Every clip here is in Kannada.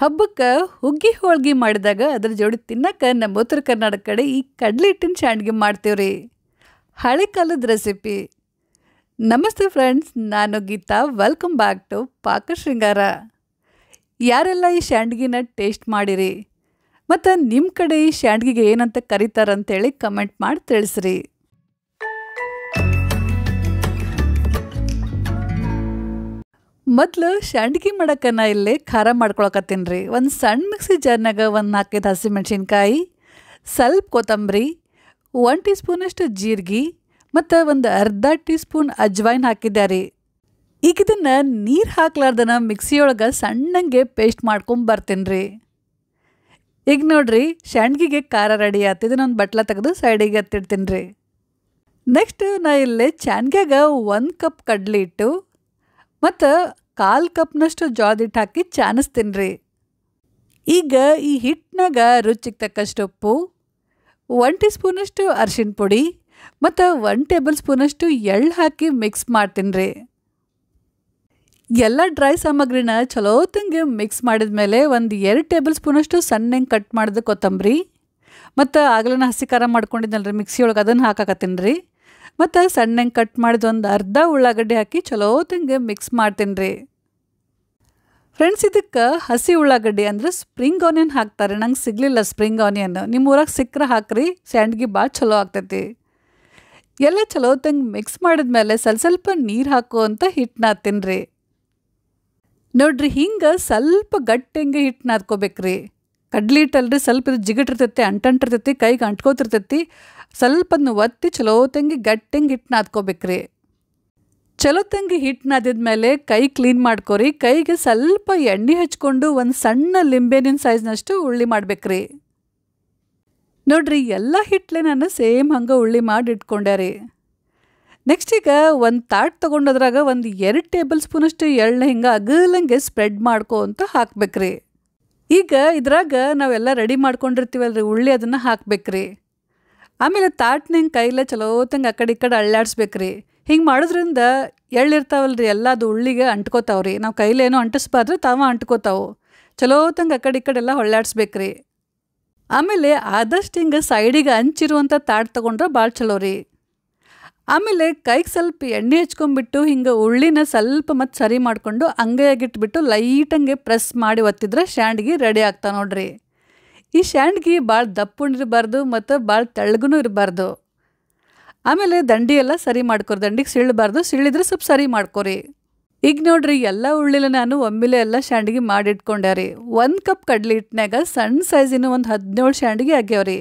ಹಬ್ಬಕ್ಕೆ ಹುಗ್ಗಿ ಹೋಳ್ಗಿ ಮಾಡಿದಾಗ ಅದ್ರ ಜೋಡಿ ತಿನ್ನಕ ನಮ್ಮ ಉತ್ತರ ಕರ್ನಾಟಕ ಕಡೆ ಈ ಕಡಲೆ ಹಿಟ್ಟಿನ ಶ್ಯಾಂಡ್ಗಿ ಮಾಡ್ತೀವಿ ರೀ ಹಳೆ ಕಾಲದ ರೆಸಿಪಿ ನಮಸ್ತೆ ಫ್ರೆಂಡ್ಸ್ ನಾನು ಗೀತಾ ವೆಲ್ಕಮ್ ಬ್ಯಾಕ್ ಟು ಪಾಕ ಶೃಂಗಾರ ಯಾರೆಲ್ಲ ಈ ಸ್ಯಾಂಡ್ಗಿನ ಟೇಸ್ಟ್ ಮಾಡಿರಿ ಮತ್ತು ನಿಮ್ಮ ಕಡೆ ಈ ಶ್ಯಾಂಡ್ಗಿಗೆ ಏನಂತ ಕರೀತಾರಂತೇಳಿ ಕಮೆಂಟ್ ಮಾಡಿ ತಿಳಿಸ್ರಿ ಮೊದಲು ಸಂಡ್ಗಿ ನಾ ಇಲ್ಲಿ ಖಾರ ಮಾಡ್ಕೊಳಕತ್ತೀನಿ ರೀ ಒಂದು ಸಣ್ಣ ಮಿಕ್ಸಿ ಜಾರ್ನಾಗ ಒಂದು ನಾಲ್ಕೈದು ಹಸಿಮೆಣ್ಸಿನ್ಕಾಯಿ ಸ್ವಲ್ಪ ಕೊತ್ತಂಬರಿ ಒನ್ ಟೀ ಸ್ಪೂನಷ್ಟು ಜೀರಿಗೆ ಮತ್ತು ಒಂದು ಅರ್ಧ ಟೀ ಸ್ಪೂನ್ ಅಜ್ವಾಯಿನ್ ಹಾಕಿದ್ದೆ ರೀ ಈಗ ಇದನ್ನು ನೀರು ಹಾಕ್ಲಾರ್ದನ ಮಿಕ್ಸಿಯೊಳಗೆ ಸಣ್ಣಂಗೆ ಪೇಸ್ಟ್ ಮಾಡ್ಕೊಂಬರ್ತೀನಿ ರೀ ಈಗ ನೋಡ್ರಿ ಶಾಣ್ಗಿಗೆ ಖಾರ ರೆಡಿ ಆಯ್ತು ಇದನ್ನೊಂದು ಬಟ್ಲ ತೆಗೆದು ಸೈಡಿಗೆ ಎತ್ತಿಡ್ತೀನಿ ರೀ ನೆಕ್ಸ್ಟ್ ನಾ ಇಲ್ಲಿ ಚಾನ್ಗ್ಯಾಗ ಒಂದು ಕಪ್ ಕಡ್ಲಿ ಇಟ್ಟು ಮತ್ತು ಕಾಲ್ ಕಪ್ನಷ್ಟು ಜೋದಿಟ್ಟು ಹಾಕಿ ಚಾನಿಸ್ತೀನಿ ಈಗ ಈ ಹಿಟ್ಟಿನಾಗ ರುಚಿಗೆ ತಕ್ಕಷ್ಟು ಉಪ್ಪು ಒನ್ ಟೀ ಸ್ಪೂನಷ್ಟು ಅರ್ಶಿಣ ಪುಡಿ ಮತ್ತು ಒನ್ ಟೇಬಲ್ ಸ್ಪೂನಷ್ಟು ಎಳ್ಳು ಹಾಕಿ ಮಿಕ್ಸ್ ಮಾಡ್ತೀನಿ ರೀ ಎಲ್ಲ ಡ್ರೈ ಸಾಮಗ್ರಿನ ಚಲೋತಂಗೆ ಮಿಕ್ಸ್ ಮಾಡಿದ ಮೇಲೆ ಒಂದು ಎರಡು ಟೇಬಲ್ ಸ್ಪೂನಷ್ಟು ಸಣ್ಣಂಗೆ ಕಟ್ ಮಾಡಿದ ಕೊತ್ತಂಬರಿ ಮತ್ತು ಆಗಲೇ ಹಸಿ ಖಾರ ಮಾಡ್ಕೊಂಡಿದ್ದಲ್ಲ ರೀ ಮಿಕ್ಸಿ ಒಳಗೆ ಅದನ್ನು ಹಾಕಾಕತ್ತೀನಿ ರೀ ಮತ್ತು ಸಣ್ಣಂಗೆ ಕಟ್ ಮಾಡಿದ ಒಂದು ಅರ್ಧ ಉಳ್ಳಾಗಡ್ಡೆ ಹಾಕಿ ಚಲೋತಂಗೆ ಮಿಕ್ಸ್ ಮಾಡ್ತೀನಿ ರೀ ಫ್ರೆಂಡ್ಸ್ ಇದಕ್ಕೆ ಹಸಿ ಉಳ್ಳಾಗಡ್ಡಿ ಅಂದರೆ ಸ್ಪ್ರಿಂಗ್ ಆನಿಯನ್ ಹಾಕ್ತಾರೆ ನಂಗೆ ಸಿಗಲಿಲ್ಲ ಸ್ಪ್ರಿಂಗ್ ಆನಿಯನ್ ನಿಮ್ಮ ಊರಾಗ ಸಿಕ್ಕರೆ ಹಾಕ್ರಿ ಸ್ಯಾಂಡ್ಗೆ ಭಾಳ ಚಲೋ ಆಗ್ತೈತಿ ಎಲ್ಲ ಚಲೋ ತಂಗ್ ಮಿಕ್ಸ್ ಮಾಡಿದ್ಮೇಲೆ ಸ್ವಲ್ಪ ಸ್ವಲ್ಪ ನೀರು ಹಾಕು ಅಂತ ಹಿಟ್ಟನ್ನ ರೀ ನೋಡ್ರಿ ಹಿಂಗೆ ಸ್ವಲ್ಪ ಗಟ್ಟಿ ಹಿಂಗೆ ಹಿಟ್ಟು ನಾದ್ಕೋಬೇಕ್ರಿ ಕಡ್ಲಿ ಹಿಟ್ಟಲ್ರಿ ಸ್ವಲ್ಪ ಇದು ಜಿಗಿಟಿರ್ತೈತಿ ಅಂಟಂಟಿರ್ತೈತಿ ಕೈಗೆ ಅಂಟ್ಕೋತಿರ್ತೈತಿ ಸ್ವಲ್ಪ ಒತ್ತಿ ಚಲೋ ತಂಗಿ ಗಟ್ಟಿ ಹಿಂಗೆ ಹಿಟ್ಟು ನಾದ್ಕೋಬೇಕ್ರಿ ಚಲೋತಂಗಿ ಹಿಟ್ಟು ನಾದಿದ್ಮೇಲೆ ಕೈ ಕ್ಲೀನ್ ಮಾಡ್ಕೊರಿ ಕೈಗೆ ಸ್ವಲ್ಪ ಎಣ್ಣೆ ಹಚ್ಕೊಂಡು ಒಂದು ಸಣ್ಣ ಲಿಂಬೆನಿನ ಸೈಜ್ನಷ್ಟು ಉಳ್ಳಿ ಮಾಡ್ಬೇಕ್ರಿ ನೋಡ್ರಿ ಎಲ್ಲ ಹಿಟ್ಲೆ ನಾನು ಸೇಮ್ ಹಂಗೆ ಉಳ್ಳಿ ಮಾಡಿ ಇಟ್ಕೊಂಡೆ ರೀ ನೆಕ್ಸ್ಟ್ ಈಗ ಒಂದು ತಾಟ್ ತೊಗೊಂಡೋದ್ರಾಗ ಒಂದು ಎರಡು ಟೇಬಲ್ ಸ್ಪೂನಷ್ಟು ಎಳ್ಳೆ ಹಿಂಗೆ ಅಗಲಂಗೆ ಸ್ಪ್ರೆಡ್ ಮಾಡ್ಕೊ ಅಂತ ಹಾಕ್ಬೇಕ್ರಿ ಈಗ ಇದ್ರಾಗ ನಾವೆಲ್ಲ ರೆಡಿ ಮಾಡ್ಕೊಂಡಿರ್ತೀವಲ್ರಿ ಉಳ್ಳಿ ಅದನ್ನು ಹಾಕ್ಬೇಕ್ರಿ ಆಮೇಲೆ ತಾಟ್ನ ಹಿಂಗೆ ಕೈಲೇ ಚಲೋತ್ತಂಗೆ ಆ ಕಡೆ ಈ ಕಡೆ ಅಳ್ಳಾಡ್ಸ್ಬೇಕ್ರಿ ಹಿಂಗೆ ಮಾಡೋದ್ರಿಂದ ಎಲ್ಲ ಅದು ಉಳ್ಳಿಗೆ ಅಂಟ್ಕೋತಾವ್ರಿ ನಾವು ಕೈಲೇನೋ ಅಂಟಿಸ್ಬಾರ್ದ್ರೆ ತಾವ ಅಂಟ್ಕೋತಾವು ಚಲೋ ತಂಗೆ ಆ ಕಡೆ ಈ ಕಡೆ ಎಲ್ಲ ಹೊಳ್ಳಾಡ್ಸ್ಬೇಕ್ರಿ ಆಮೇಲೆ ಆದಷ್ಟು ಹಿಂಗೆ ಸೈಡಿಗೆ ಹಂಚಿರುವಂಥ ತಾಟ್ ತೊಗೊಂಡ್ರೆ ಭಾಳ ಚಲೋ ರೀ ಆಮೇಲೆ ಕೈಗೆ ಸ್ವಲ್ಪ ಎಣ್ಣೆ ಹಚ್ಕೊಂಡ್ಬಿಟ್ಟು ಹಿಂಗೆ ಉಳ್ಳಿನ ಸ್ವಲ್ಪ ಮತ್ತು ಸರಿ ಮಾಡಿಕೊಂಡು ಅಂಗೈಯಾಗಿಟ್ಬಿಟ್ಟು ಲೈಟಂಗೆ ಪ್ರೆಸ್ ಮಾಡಿ ಒತ್ತಿದ್ರೆ ಶ್ಯಾಂಡ್ಗಿ ರೆಡಿ ಆಗ್ತಾವೆ ನೋಡ್ರಿ ಈ ಶ್ಯಾಂಡ್ಗಿ ಭಾಳ ಇರಬಾರ್ದು ಮತ್ತು ಭಾಳ ತೆಳ್ಳಗೂ ಇರಬಾರ್ದು ಆಮೇಲೆ ದಂಡಿ ಎಲ್ಲ ಸರಿ ಮಾಡ್ಕೊರಿ ದಂಡಿಗೆ ಸಿಳ್ಳಬಾರ್ದು ಸಿಳ್ಳಿದ್ರೆ ಸ್ವಲ್ಪ ಸರಿ ಮಾಡ್ಕೊರಿ ಈಗ ನೋಡ್ರಿ ಎಲ್ಲ ಉಳ್ಳಿಲ್ಲ ನಾನು ಒಮ್ಮೆಲೆ ಎಲ್ಲ ಶಾಂಡಿಗೆ ಮಾಡಿ ರೀ ಒಂದು ಕಪ್ ಕಡ್ಲಿ ಹಿಟ್ಟಿನಾಗ ಸಣ್ಣ ಸೈಜಿನ ಒಂದು ಹದಿನೇಳು ಶಾಂಡಿಗೆ ಆಗ್ಯಾವ್ರಿ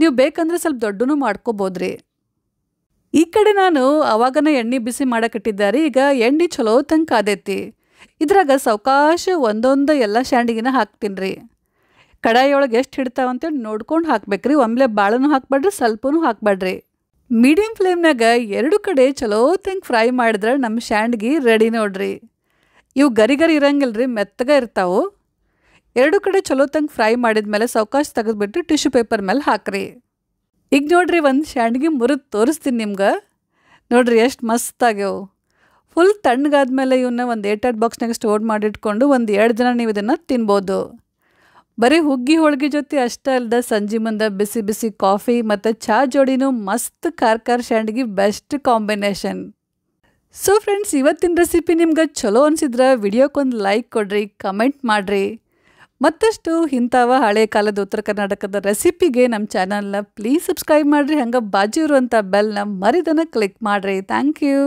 ನೀವು ಬೇಕಂದ್ರೆ ಸ್ವಲ್ಪ ದೊಡ್ಡನೂ ಮಾಡ್ಕೋಬೋದ್ರಿ ಈ ಕಡೆ ನಾನು ಅವಾಗನ ಎಣ್ಣೆ ಬಿಸಿ ಮಾಡಕ್ಕಿಟ್ಟಿದ್ದಾರೆ ಈಗ ಎಣ್ಣೆ ಚಲೋ ತಂಕ ಆದೈತಿ ಇದ್ರಾಗ ಸಾವಕಾಶ ಒಂದೊಂದು ಎಲ್ಲ ಶಾಂಡಿಗಿನ ಹಾಕ್ತೀನಿ ರೀ ಕಡಾಯಿ ಒಳಗೆ ಎಷ್ಟು ಹಿಡ್ತಾವಂತೇಳಿ ನೋಡ್ಕೊಂಡು ಹಾಕ್ಬೇಕ್ರಿ ಒಮ್ಮೆಲೆ ಬಾಳನೂ ಹಾಕ್ಬೇಡ್ರಿ ಸ್ವಲ್ಪನೂ ಹಾಕ್ಬೇಡ್ರಿ ಮೀಡಿಯಂ ಫ್ಲೇಮ್ನಾಗ ಎರಡು ಕಡೆ ತಂಗ್ ಫ್ರೈ ಮಾಡಿದ್ರೆ ನಮ್ಮ ಶ್ಯಾಂಡ್ಗಿ ರೆಡಿ ನೋಡ್ರಿ ಇವು ಗರಿ ಗರಿ ಇರಂಗಿಲ್ಲ ರೀ ಮೆತ್ತಗೆ ಇರ್ತಾವೆ ಎರಡು ಕಡೆ ಚಲೋತಂಗೆ ಫ್ರೈ ಮಾಡಿದ ಮೇಲೆ ಸಾವಕಾಶ ತೆಗೆದುಬಿಟ್ಟು ಟಿಶ್ಯೂ ಪೇಪರ್ ಮೇಲೆ ಹಾಕ್ರಿ ಈಗ ನೋಡ್ರಿ ಒಂದು ಶ್ಯಾಂಡ್ಗಿ ಮುರಿದು ತೋರಿಸ್ತೀನಿ ನಿಮ್ಗೆ ನೋಡ್ರಿ ಎಷ್ಟು ಮಸ್ತ್ ಆಗ್ಯವು ಫುಲ್ ತಣ್ಣಗಾದ್ಮೇಲೆ ಇವನ್ನ ಒಂದು ಏರ್ಟೈಟ್ ಬಾಕ್ಸ್ನಾಗ ಸ್ಟೋರ್ ಮಾಡಿಟ್ಕೊಂಡು ಒಂದು ಎರಡು ದಿನ ನೀವು ಇದನ್ನು ತಿನ್ಬೋದು ಬರೀ ಹುಗ್ಗಿ ಹೋಳಿಗೆ ಜೊತೆ ಅಷ್ಟೇ ಅಲ್ಲದ ಸಂಜೆ ಮುಂದೆ ಬಿಸಿ ಬಿಸಿ ಕಾಫಿ ಮತ್ತು ಚಹಾ ಜೋಡಿನೂ ಮಸ್ತ್ ಕಾರ್ ಶ್ಯಾಂಡ್ಗಿ ಬೆಸ್ಟ್ ಕಾಂಬಿನೇಷನ್ ಸೊ ಫ್ರೆಂಡ್ಸ್ ಇವತ್ತಿನ ರೆಸಿಪಿ ನಿಮ್ಗೆ ಚಲೋ ಅನಿಸಿದ್ರೆ ವಿಡಿಯೋಕ್ಕೊಂದು ಲೈಕ್ ಕೊಡ್ರಿ ಕಮೆಂಟ್ ಮಾಡಿರಿ ಮತ್ತಷ್ಟು ಇಂಥವ ಹಳೆ ಕಾಲದ ಉತ್ತರ ಕರ್ನಾಟಕದ ರೆಸಿಪಿಗೆ ನಮ್ಮ ಚಾನಲ್ನ ಪ್ಲೀಸ್ ಸಬ್ಸ್ಕ್ರೈಬ್ ಮಾಡಿರಿ ಹಂಗೆ ಬಾಜಿ ಇರುವಂಥ ಬೆಲ್ನ ಮರಿದನ ಕ್ಲಿಕ್ ಮಾಡಿರಿ ಥ್ಯಾಂಕ್ ಯು